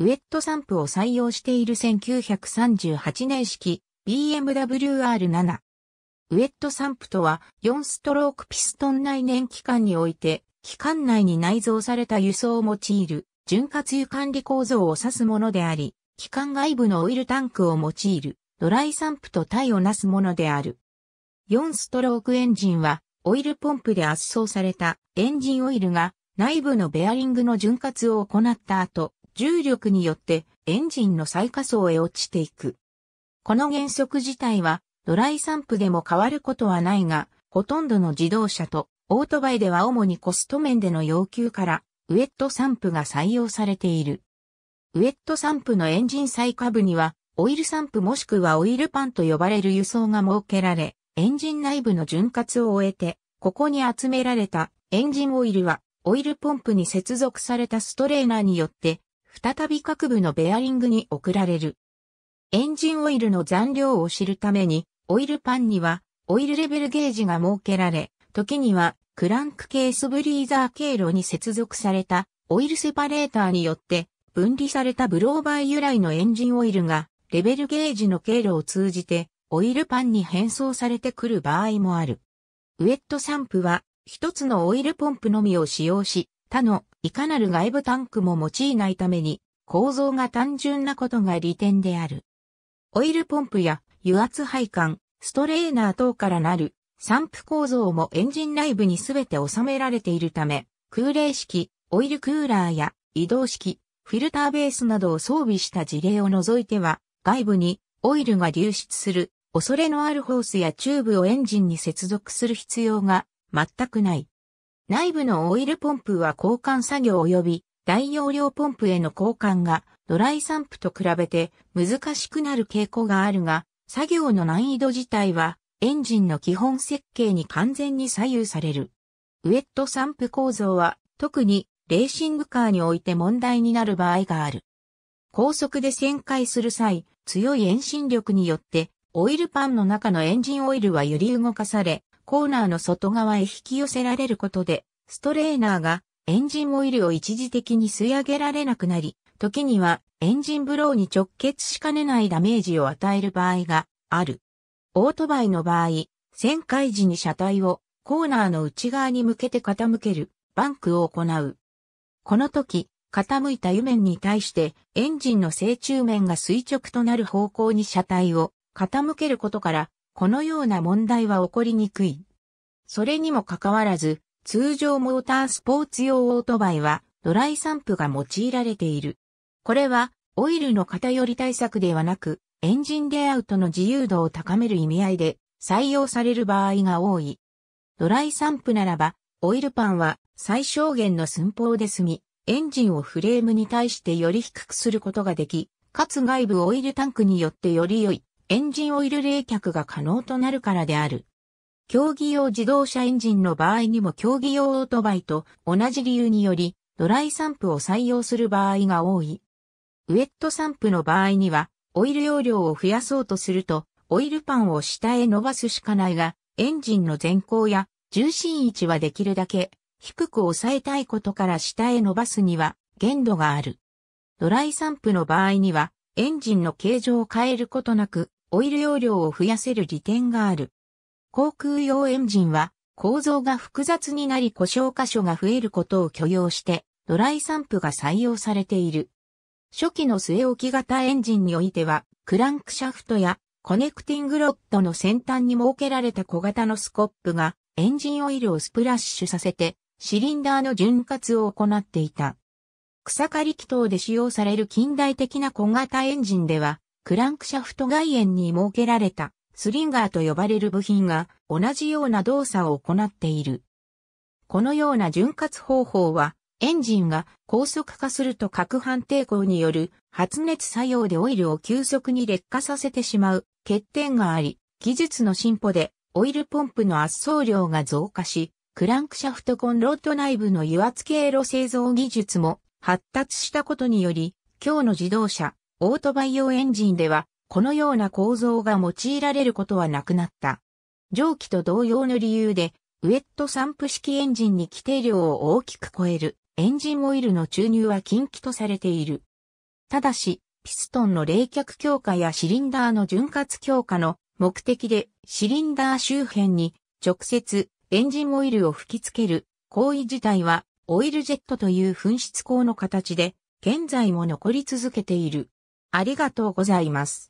ウェットサンプを採用している1938年式 BMWR7。ウェットサンプとは4ストロークピストン内燃機関において、機関内に内蔵された輸送を用いる潤滑油管理構造を指すものであり、機関外部のオイルタンクを用いるドライサンプと体をなすものである。4ストロークエンジンはオイルポンプで圧送されたエンジンオイルが内部のベアリングの潤滑を行った後、重力によってエンジンの最下層へ落ちていく。この原則自体はドライ散布でも変わることはないが、ほとんどの自動車とオートバイでは主にコスト面での要求からウェット散布が採用されている。ウェット散布のエンジン最下部にはオイル散布もしくはオイルパンと呼ばれる輸送が設けられ、エンジン内部の潤滑を終えて、ここに集められたエンジンオイルはオイルポンプに接続されたストレーナーによって再び各部のベアリングに送られる。エンジンオイルの残量を知るために、オイルパンには、オイルレベルゲージが設けられ、時には、クランクケースブリーザー経路に接続された、オイルセパレーターによって、分離されたブローバー由来のエンジンオイルが、レベルゲージの経路を通じて、オイルパンに変装されてくる場合もある。ウェットサンプは、一つのオイルポンプのみを使用し、他のいかなる外部タンクも用いないために構造が単純なことが利点である。オイルポンプや油圧配管、ストレーナー等からなる散布構造もエンジン内部に全て収められているため、空冷式、オイルクーラーや移動式、フィルターベースなどを装備した事例を除いては、外部にオイルが流出する恐れのあるホースやチューブをエンジンに接続する必要が全くない。内部のオイルポンプは交換作業及び大容量ポンプへの交換がドライ散布と比べて難しくなる傾向があるが、作業の難易度自体はエンジンの基本設計に完全に左右される。ウェット散布構造は特にレーシングカーにおいて問題になる場合がある。高速で旋回する際、強い遠心力によってオイルパンの中のエンジンオイルは揺り動かされ、コーナーの外側へ引き寄せられることでストレーナーがエンジンオイルを一時的に吸い上げられなくなり、時にはエンジンブローに直結しかねないダメージを与える場合がある。オートバイの場合、旋回時に車体をコーナーの内側に向けて傾けるバンクを行う。この時、傾いた油面に対してエンジンの正中面が垂直となる方向に車体を傾けることから、このような問題は起こりにくい。それにもかかわらず、通常モータースポーツ用オートバイはドライ散布が用いられている。これはオイルの偏り対策ではなくエンジンレイアウトの自由度を高める意味合いで採用される場合が多い。ドライ散布ならばオイルパンは最小限の寸法で済み、エンジンをフレームに対してより低くすることができ、かつ外部オイルタンクによってより良いエンジンオイル冷却が可能となるからである。競技用自動車エンジンの場合にも競技用オートバイと同じ理由により、ドライ散布を採用する場合が多い。ウェット散布の場合には、オイル容量を増やそうとすると、オイルパンを下へ伸ばすしかないが、エンジンの前行や重心位置はできるだけ低く抑えたいことから下へ伸ばすには限度がある。ドライ散布の場合には、エンジンの形状を変えることなく、オイル容量を増やせる利点がある。航空用エンジンは構造が複雑になり故障箇所が増えることを許容してドライ散布が採用されている。初期の据え置き型エンジンにおいてはクランクシャフトやコネクティングロッドの先端に設けられた小型のスコップがエンジンオイルをスプラッシュさせてシリンダーの潤滑を行っていた。草刈り機等で使用される近代的な小型エンジンではクランクシャフト外縁に設けられたスリンガーと呼ばれる部品が同じような動作を行っている。このような潤滑方法は、エンジンが高速化すると各反抵抗による発熱作用でオイルを急速に劣化させてしまう欠点があり、技術の進歩でオイルポンプの圧送量が増加し、クランクシャフトコンロッド内部の油圧経路製造技術も発達したことにより、今日の自動車、オートバイ用エンジンではこのような構造が用いられることはなくなった。蒸気と同様の理由で、ウェット散布式エンジンに規定量を大きく超えるエンジンオイルの注入は禁忌とされている。ただし、ピストンの冷却強化やシリンダーの潤滑強化の目的でシリンダー周辺に直接エンジンオイルを吹き付ける行為自体はオイルジェットという噴出口の形で現在も残り続けている。ありがとうございます。